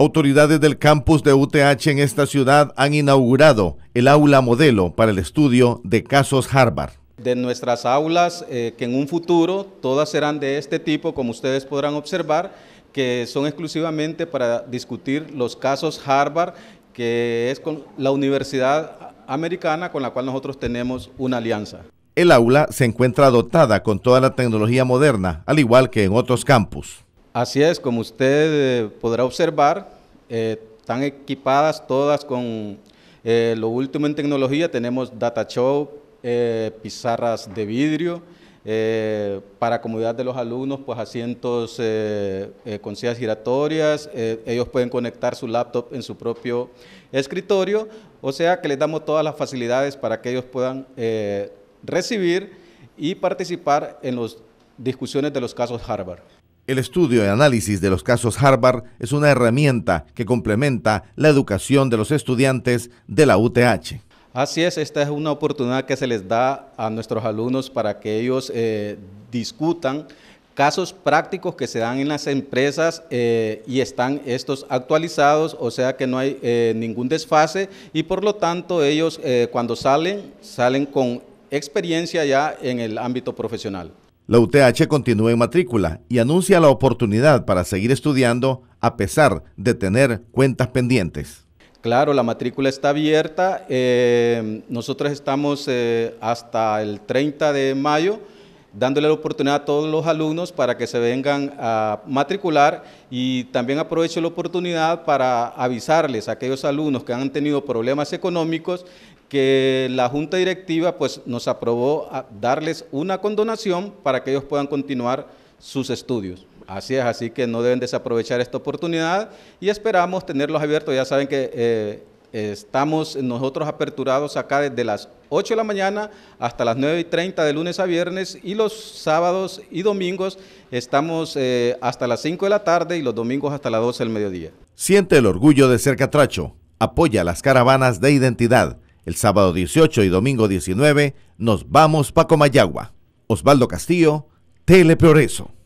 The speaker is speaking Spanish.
Autoridades del campus de UTH en esta ciudad han inaugurado el aula modelo para el estudio de casos Harvard. De nuestras aulas, eh, que en un futuro todas serán de este tipo, como ustedes podrán observar, que son exclusivamente para discutir los casos Harvard, que es con la universidad americana con la cual nosotros tenemos una alianza. El aula se encuentra dotada con toda la tecnología moderna, al igual que en otros campus. Así es, como usted eh, podrá observar, eh, están equipadas todas con eh, lo último en tecnología. Tenemos data show, pizarras de vidrio, para comodidad de los alumnos, pues asientos con sillas giratorias. ellos pueden conectar su laptop en su propio escritorio, o sea que les damos todas las facilidades para que ellos puedan recibir y participar en las discusiones de los casos Harvard. El estudio y análisis de los casos Harvard es una herramienta que complementa la educación de los estudiantes de la UTH. Así es, esta es una oportunidad que se les da a nuestros alumnos para que ellos eh, discutan casos prácticos que se dan en las empresas eh, y están estos actualizados, o sea que no hay eh, ningún desfase y por lo tanto ellos cuando salen, salen con experiencia ya en el ámbito profesional. La UTH continúa en matrícula y anuncia la oportunidad para seguir estudiando a pesar de tener cuentas pendientes. Claro, la matrícula está abierta. Eh, nosotros estamos eh, hasta el 30 de mayo dándole la oportunidad a todos los alumnos para que se vengan a matricular y también aprovecho la oportunidad para avisarles a aquellos alumnos que han tenido problemas económicos que la Junta Directiva pues, nos aprobó darles una condonación para que ellos puedan continuar sus estudios. Así es, así que no deben desaprovechar esta oportunidad y esperamos tenerlos abiertos. Ya saben que eh, Estamos nosotros aperturados acá desde las 8 de la mañana hasta las 9 y 30 de lunes a viernes y los sábados y domingos estamos eh, hasta las 5 de la tarde y los domingos hasta las 12 del mediodía. Siente el orgullo de ser catracho. Apoya las caravanas de identidad. El sábado 18 y domingo 19 nos vamos Paco Mayagua. Osvaldo Castillo, Teleprogreso.